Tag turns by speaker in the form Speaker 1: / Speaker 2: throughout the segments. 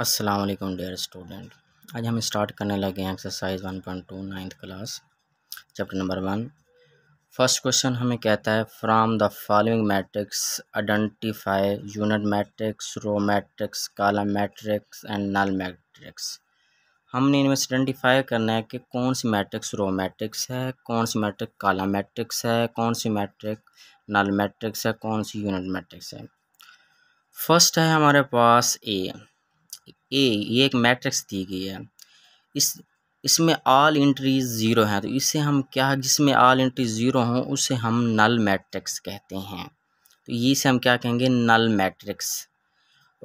Speaker 1: Aslam dear student आज हम start करने लगे हैं exercise one point two ninth class chapter number one first question हमें कहता है from the following matrices identify unit matrix row matrix column matrix and null matrix हमने इनमें से आइडेंटिफाई करना है कि कौन सी मैट्रिक्स रो मैट्रिक्स है कौन सी मैट्रिक काला मैट्रिक्स है कौन सी मैट्रिक नल मैट्रिक्स है कौन सी यूनिट मैट्रिक्स है फर्स्ट है हमारे पास ए ए ये एक मैट्रिक्स दी गई है इस इसमें ऑल इंट्री ज़ीरो हैं तो इसे हम क्या जिसमें ऑल इंट्री ज़ीरो हों उसे हम नल मैट्रिक्स कहते हैं तो ये से हम क्या कहेंगे नल मैट्रिक्स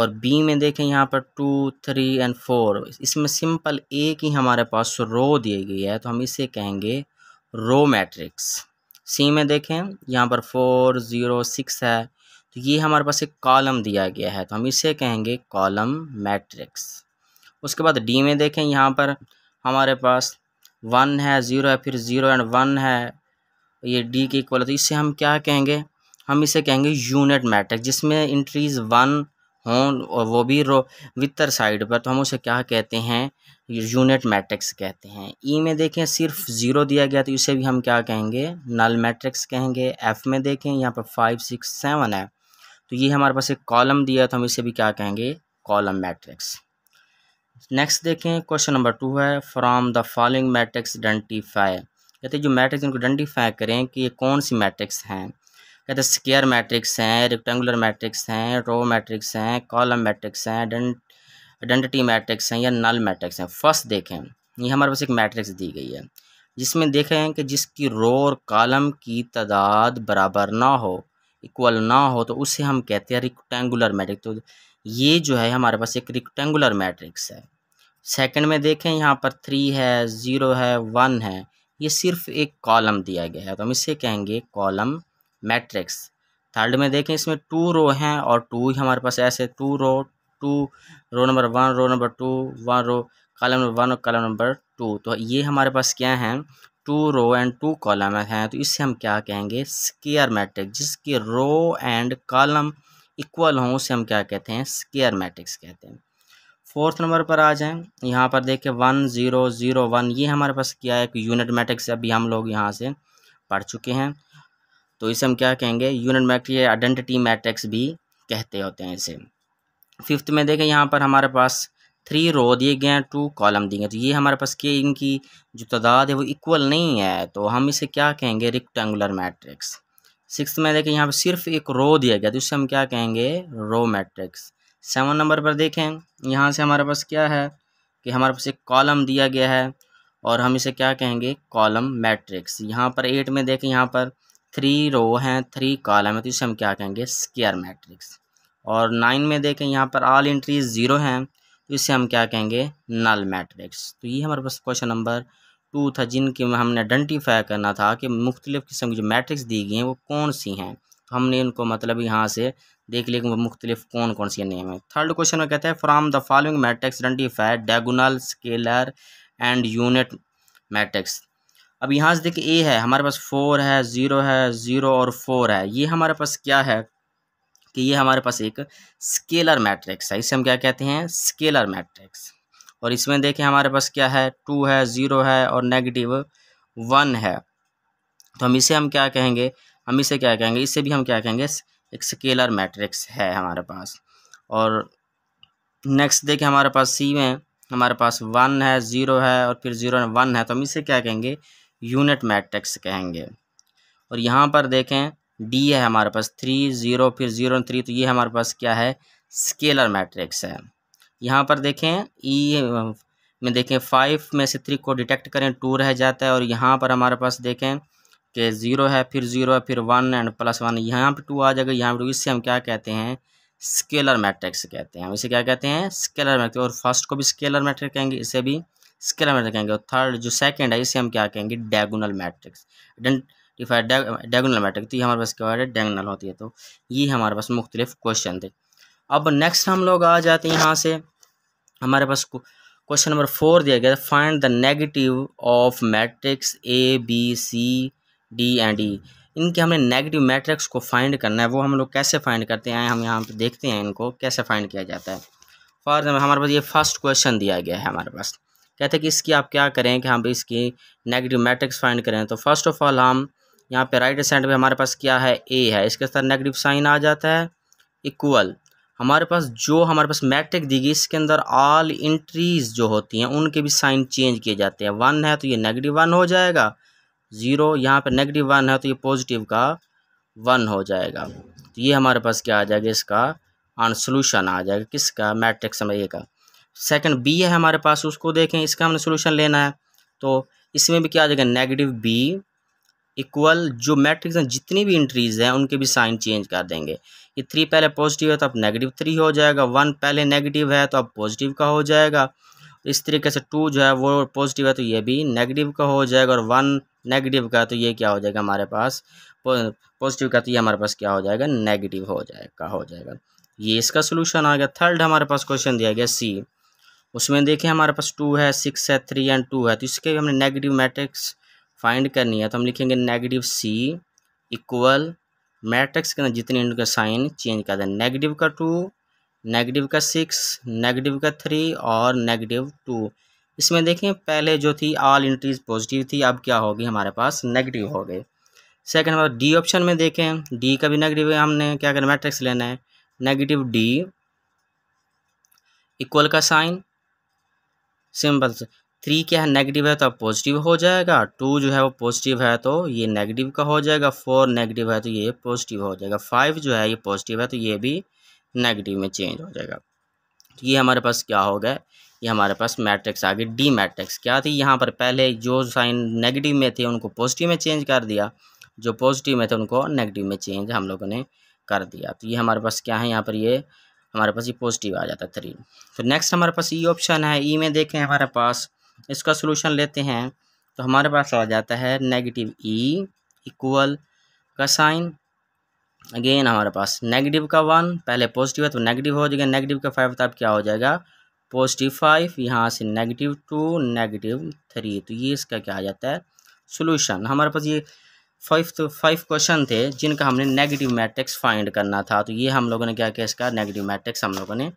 Speaker 1: और बी में देखें यहाँ पर टू थ्री एंड फोर इसमें सिंपल एक ही हमारे पास रो दी गई है तो हम इसे कहेंगे रो मैट्रिक्स सी में देखें यहाँ पर फोर ज़ीरो सिक्स है तो ये हमारे पास एक कॉलम दिया गया है तो हम इसे कहेंगे कॉलम मैट्रिक्स उसके बाद डी में देखें यहाँ पर हमारे पास वन है ज़ीरो है फिर ज़ीरो एंड वन है ये डी के इक्वल तो इससे हम क्या कहेंगे हम इसे कहेंगे यूनिट मैट्रिक्स जिसमें इंट्रीज वन हों और वो भी रो वितर साइड पर तो हम उसे क्या कहते हैं यूनिट मैट्रिक्स कहते हैं ई e में देखें सिर्फ ज़ीरो दिया गया तो इसे भी हम क्या कहेंगे नल मैट्रिक्स कहेंगे एफ़ में देखें यहाँ पर फाइव सिक्स सेवन है तो ये हमारे पास एक कॉलम दिया तो हम इसे भी क्या कहेंगे कॉलम मैट्रिक्स नेक्स्ट देखें क्वेश्चन नंबर टू है from the following matrices identify कहते जो मैट्रिक्स इनको आइडेंटिफाई करें कि ये कौन सी मैट्रिक्स हैं कहते स्केयर मैट्रिक्स हैं रेक्टेंगुलर मैट्रिक्स हैं रो मैट्रिक्स हैं कॉलम मैट्रिक्स हैं आइडेंटिटी मैट्रिक्स हैं या नल मैट्रिक्स हैं फर्स्ट देखें ये हमारे पास एक मैट्रिक्स दी गई है जिसमें देखें कि जिसकी रो और कॉलम की तादाद बराबर ना हो इक्वल ना हो तो उसे हम कहते हैं रिक्टेंगुलर मैट्रिक्स तो ये जो है हमारे पास एक रिक्टेंगुलर मैट्रिक्स है सेकंड में देखें यहाँ पर थ्री है ज़ीरो है वन है ये सिर्फ एक कॉलम दिया गया है तो हम इसे कहेंगे कॉलम मैट्रिक्स थर्ड में देखें इसमें टू रो हैं और टू ही हमारे पास ऐसे two row two row number one row number two one row column number one और कॉलम नंबर टू तो ये हमारे पास क्या हैं two row and two column हैं तो इससे हम क्या कहेंगे स्केयर मैट्रिक्स जिसके रो एंड कॉलम इक्वल हों उसे हम क्या कहते हैं स्केयर मैट्रिक्स कहते हैं फोर्थ नंबर पर आ जाएं यहाँ पर देखें वन ज़ीरो ज़ीरो वन ये हमारे पास क्या है एक यूनिट मैट्रिक्स अभी हम लोग यहाँ से पढ़ चुके हैं तो इसे हम क्या कहेंगे यूनिट मैट्रिक आइडेंटिटी मैट्रिक्स भी कहते होते हैं इसे फिफ्थ में देखें यहाँ पर हमारे पास थ्री रो दिए गए हैं टू कॉलम दिए गए तो ये हमारे पास के इनकी जो तादाद है वो इक्वल नहीं है तो हम इसे क्या कहेंगे रिक्टेंगुलर मैट्रिक्स सिक्स में देखें यहाँ पर सिर्फ एक रो दिया गया तो इससे हम क्या कहेंगे रो मैट्रिक्स सेवन नंबर पर देखें यहाँ से हमारे पास क्या है कि हमारे पास एक कॉलम दिया गया है और हम इसे क्या कहेंगे कॉलम मैट्रिक्स यहाँ पर एट में देखें यहाँ पर थ्री रो हैं थ्री कॉलम है तो इसे हम क्या कहेंगे स्केयर मैट्रिक्स और नाइन में देखें यहाँ पर ऑल इंट्रीज ज़ीरो हैं इसे हम क्या कहेंगे नल मैट्रिक्स तो ये हमारे पास क्वेश्चन नंबर टू था जिनके में हमने आइडेंटिफाई करना था कि मुख्तलिफ़ किस्म की जो मैट्रिक्स दी गई हैं वो कौन सी हैं तो हमने इनको मतलब यहाँ से देख लिया कि वो मुख्तलिफ कौन कौन सी नेम है थर्ड क्वेश्चन में कहते हैं from the following matrices identify diagonal scalar and unit matrix अब यहाँ से देखिए ए है हमारे पास फोर है ज़ीरो है ज़ीरो और फोर है ये हमारे पास क्या है कि ये हमारे पास एक स्केलर मैट्रिक्स है इसे हम क्या कहते हैं स्केलर मैट्रिक्स और इसमें देखें हमारे पास क्या है टू है ज़ीरो है और नेगेटिव वन है तो हम इसे हम क्या कहेंगे हम इसे क्या कहेंगे इसे भी हम क्या कहेंगे एक स्केलर मैट्रिक्स है हमारे पास और नेक्स्ट देखें हमारे पास सी में हमारे पास वन है ज़ीरो है और फिर ज़ीरो वन है तो हम इसे क्या कहेंगे यूनिट मैट्रिक्स कहेंगे और यहाँ पर देखें डी है हमारे पास थ्री ज़ीरो फिर ज़ीरो थ्री तो ये हमारे पास क्या है स्केलर मैट्रिक्स है यहाँ पर देखें ई e, में देखें फाइव में से थ्री को डिटेक्ट करें टू रह जाता है और यहाँ पर हमारे पास देखें कि ज़ीरो है फिर ज़ीरो है फिर वन एंड प्लस वन यहाँ पर टू आ जाएगा यहाँ पर इससे हम क्या कहते हैं स्केलर मैट्रिक्स कहते हैं हम इसे क्या कहते हैं स्केलर मैट्रिक्स और फर्स्ट को भी स्केलर मैट्रिक्स कहेंगे इसे भी स्केलर मैट्रिक्स कहेंगे और थर्ड जो सेकंड है इसे हम क्या कहेंगे diagonal matrix defined diagonal matrix तो ये हमारे पास क्या है डायगोनल होती है तो ये हमारे पास मुख्तलिफ क्वेश्चन थे अब नेक्स्ट हम लोग आ जाते हैं यहाँ से हमारे पास क्वेश्चन नंबर फोर दिया गया था find the negative of matrix A B C D and E इनके हमने नेगेटिव मैट्रिक्स को फाइंड करना है वो हम लोग कैसे फाइंड करते हैं हम यहाँ पे देखते हैं इनको कैसे फाइंड किया जाता है फॉर एग्जाम्पल हमारे पास ये फर्स्ट क्वेश्चन दिया गया है हमारे पास कहते हैं कि इसकी आप क्या करें कि हम इसकी नेगेटिव मैट्रिक्स फाइंड करें तो फर्स्ट ऑफ ऑल हम यहाँ पे राइट साइड में हमारे पास क्या है ए है इसके साथ नेगेटिव साइन आ जाता है इक्वल हमारे पास जो हमारे पास मैट्रिक दी गई इसके अंदर ऑल इंट्रीज जो होती हैं उनके भी साइन चेंज किए जाते हैं वन है तो ये नेगेटिव वन हो जाएगा ज़ीरो यहाँ पे नेगेटिव वन है तो ये पॉजिटिव का वन हो जाएगा तो ये हमारे पास क्या आ जाएगा इसका आन सोल्यूशन आ जाएगा किसका मैट्रिक्स में ए का सेकंड बी है हमारे पास उसको देखें इसका हमने सोल्यूशन लेना है तो इसमें भी क्या आ जाएगा नेगेटिव बी इक्वल जो मैट्रिक्स हैं जितनी भी इंट्रीज हैं उनके भी साइन चेंज कर देंगे ये थ्री पहले पॉजिटिव है तो अब नेगेटिव थ्री हो जाएगा वन पहले नेगेटिव है तो अब पॉजिटिव का हो जाएगा इस तरीके से टू जो है वो पॉजिटिव है तो ये भी नेगेटिव का हो जाएगा और वन नेगेटिव का तो ये क्या हो जाएगा हमारे पास पॉजिटिव का तो ये हमारे पास क्या हो जाएगा नेगेटिव हो जाएगा हो जाएगा ये इसका सोल्यूशन आ गया थर्ड हमारे पास क्वेश्चन दिया गया सी उसमें देखें हमारे पास टू है सिक्स है थ्री एंड टू है तो इसके भी हमने नेगेटिव मैट्रिक्स फाइंड करनी है तो हम लिखेंगे नेगेटिव सी इक्वल मैट्रिक्स के अंदर जितने इनका साइन चेंज कर दें नेगेटिव का टू नेगेटिव का सिक्स नेगेटिव का थ्री और नेगेटिव टू इसमें देखें पहले जो थी ऑल इंट्रीज पॉजिटिव थी अब क्या होगी हमारे पास नेगेटिव हो गए सेकंड हमारे डी ऑप्शन में देखें डी का भी नेगेटिव है हमने क्या करना मैट्रिक्स लेना है नेगेटिव डी इक्वल का साइन सिंपल से थ्री क्या है नेगेटिव है तो अब पॉजिटिव हो जाएगा टू जो है वो पॉजिटिव है तो ये नेगेटिव का हो जाएगा फोर नेगेटिव है तो ये पॉजिटिव हो जाएगा फाइव जो है ये पॉजिटिव है तो ये भी नेगेटिव में चेंज हो जाएगा तो ये हमारे पास क्या हो गया ये हमारे पास मैट्रिक्स आ गई डी मैट्रिक्स क्या थी यहाँ पर पहले जो साइन नेगेटिव में थे उनको पॉजिटिव में चेंज कर दिया जो पॉजिटिव में थे उनको नेगेटिव में चेंज हम लोगों ने कर दिया तो ये हमारे पास क्या है यहाँ पर ये हमारे पास ये पॉजिटिव आ जाता है थ्री तो नेक्स्ट हमारे पास ई ऑप्शन है ई e में देखें हमारे पास इसका सोल्यूशन लेते हैं तो हमारे पास आ जाता है नेगेटिव ई इक्वल का साइन अगेन हमारे पास नेगेटिव का वन पहले पॉजिटिव है तो नेगेटिव हो जाएगा नेगेटिव का फाइव तो अब क्या हो जाएगा पॉजिटिव फाइव यहाँ से नेगेटिव टू नेगेटिव थ्री तो ये इसका क्या आ जाता है सोल्यूशन हमारे पास ये फाइव तो फाइव क्वेश्चन थे जिनका हमने नेगेटिव मैट्रिक्स फाइंड करना था तो ये हम लोगों ने क्या किया इसका नेगेटिव मैट्रिक्स हम लोगों ने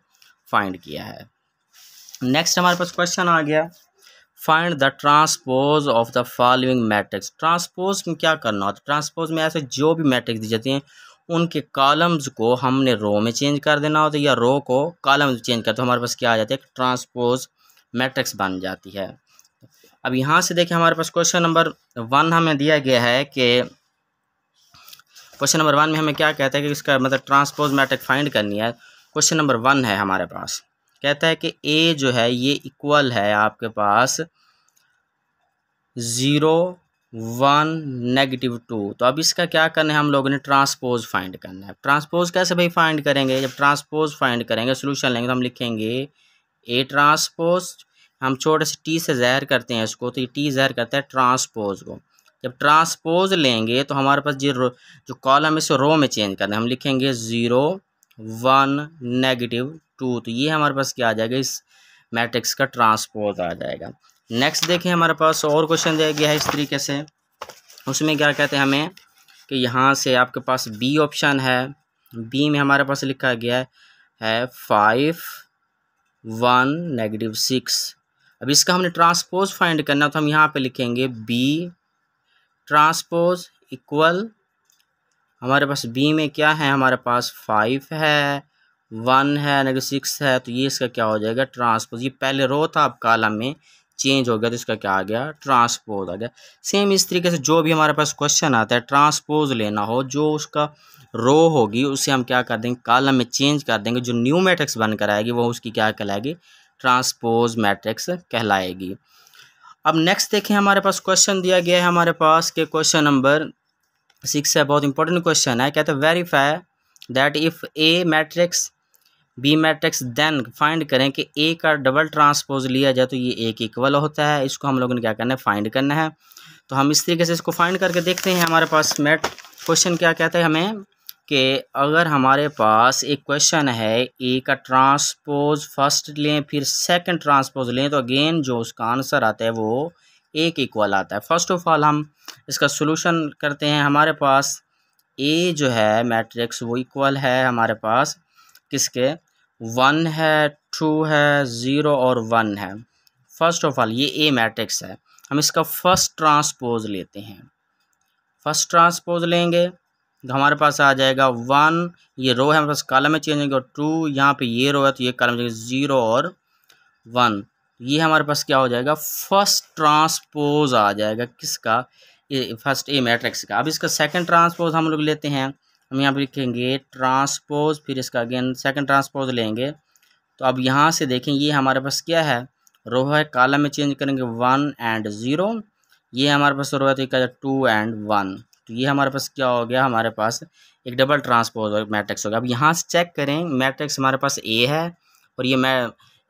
Speaker 1: फाइंड किया है नेक्स्ट हमारे पास क्वेश्चन आ गया find the transpose of the following matrices transpose में क्या करना होता है ट्रांसपोज में ऐसे जो भी मैट्रिक्स दी जाती हैं उनके कॉलम्स को हमने रो में चेंज कर देना होता है या रो को कॉलम चेंज चेंज करते हमारे पास क्या आ जाता है ट्रांसपोज मैट्रिक्स बन जाती है अब यहाँ से देखें हमारे पास क्वेश्चन नंबर वन हमें दिया गया है कि क्वेश्चन नंबर वन में हमें क्या कहता है कि इसका मतलब ट्रांसपोज मैट्रिक फाइंड करनी है क्वेश्चन नंबर वन है हमारे पास कहता है कि ए जो है ये इक्वल है आपके पास ज़ीरो वन नेगेटिव टू तो अब इसका क्या करना है हम लोगों ने ट्रांसपोज फाइंड करना है ट्रांसपोज कैसे भाई फाइंड करेंगे जब ट्रांसपोज फाइंड करेंगे सोल्यूशन लेंगे तो हम लिखेंगे ए ट्रांसपोज हम छोटे से टी से जहर करते हैं इसको तो ये टी जहर करता है ट्रांसपोज को जब ट्रांसपोज लेंगे तो हमारे पास जो जो कॉलम है इसे रो में चेंज करना है हम लिखेंगे ज़ीरो वन नेगेटिव टू तो ये हमारे पास क्या आ जाएगा इस मैट्रिक्स का ट्रांसपोज आ जाएगा नेक्स्ट देखें हमारे पास और क्वेश्चन दिया गया है इस तरीके से उसमें क्या कहते हैं हमें कि यहाँ से आपके पास बी ऑप्शन है बी में हमारे पास लिखा गया है फाइव वन नेगेटिव सिक्स अब इसका हमने ट्रांसपोज फाइंड करना तो हम यहाँ पे लिखेंगे बी ट्रांसपोज इक्वल हमारे पास बी में क्या है हमारे पास फाइव है वन है नेगेटिव सिक्स है तो ये इसका क्या हो जाएगा ट्रांसपोज ये पहले रो था अब कालम में चेंज हो गया तो इसका क्या आ गया ट्रांसपोज आ गया सेम इस तरीके से जो भी हमारे पास क्वेश्चन आता है ट्रांसपोज लेना हो जो उसका रो होगी उसे हम क्या कर देंगे कालम में चेंज कर देंगे जो न्यू मैट्रिक्स बनकर आएगी वो उसकी क्या कहलाएगी ट्रांसपोज मैट्रिक्स कहलाएगी अब नेक्स्ट देखें हमारे पास क्वेश्चन दिया गया है हमारे पास के क्वेश्चन नंबर सिक्स है बहुत इंपॉर्टेंट क्वेश्चन है कहते हैं verify that if A matrix B matrix then find करें कि ए का डबल ट्रांसपोज लिया जाए तो ये ए के इक्वल होता है इसको हम लोगों ने क्या करना है फाइंड करना है तो हम इस तरीके से इसको फाइंड करके देखते हैं हमारे पास मैट क्वेश्चन क्या कहते हैं हमें कि अगर हमारे पास एक क्वेश्चन है ए का ट्रांसपोज फर्स्ट लें फिर सेकंड ट्रांसपोज लें तो अगेन जो उसका आंसर आता है वो एक इक्वल आता है फर्स्ट ऑफ ऑल हम इसका सोल्यूशन करते हैं हमारे पास ए जो है मैट्रिक्स वो इक्वल है हमारे पास किसके वन है टू है ज़ीरो और वन है फर्स्ट ऑफ ऑल ये ए मैट्रिक्स है हम इसका फर्स्ट ट्रांसपोज लेते हैं फर्स्ट ट्रांसपोज लेंगे तो हमारे पास आ जाएगा वन ये रो है हमारे पास कालम में चेंज होगा टू यहाँ पे ये रो है तो ये कालम में ज़ीरो और वन ये हमारे पास क्या हो जाएगा फर्स्ट ट्रांसपोज आ जाएगा किसका ये फर्स्ट ए मैट्रिक्स का अब इसका सेकंड ट्रांसपोज हम लोग लेते हैं हम यहाँ पे लिखेंगे ट्रांसपोज फिर इसका अगेन सेकंड ट्रांसपोज लेंगे तो अब यहाँ से देखें ये हमारे पास क्या है रो है काला में चेंज करेंगे वन एंड ज़ीरो ये हमारे पास रो है तो क्या टू एंड वन तो ये हमारे पास क्या हो गया हमारे पास एक डबल ट्रांसपोज मैट्रिक्स हो गया अब यहाँ से चेक करें मैट्रिक्स हमारे पास ए है और ये मै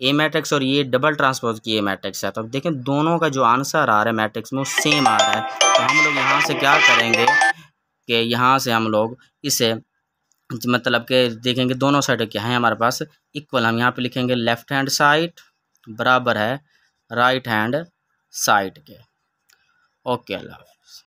Speaker 1: ए मैट्रिक्स और ये डबल ट्रांसपोज की ए मैट्रिक्स है तो देखें दोनों का जो आंसर आ रहा है मैट्रिक्स में वो सेम आ रहा है तो हम लोग यहाँ से क्या करेंगे कि यहाँ से हम लोग इसे मतलब के देखेंगे दोनों साइड क्या है हमारे पास इक्वल हम यहाँ पे लिखेंगे लेफ्ट हैंड साइड बराबर है राइट हैंड साइड के ओके अल्लाह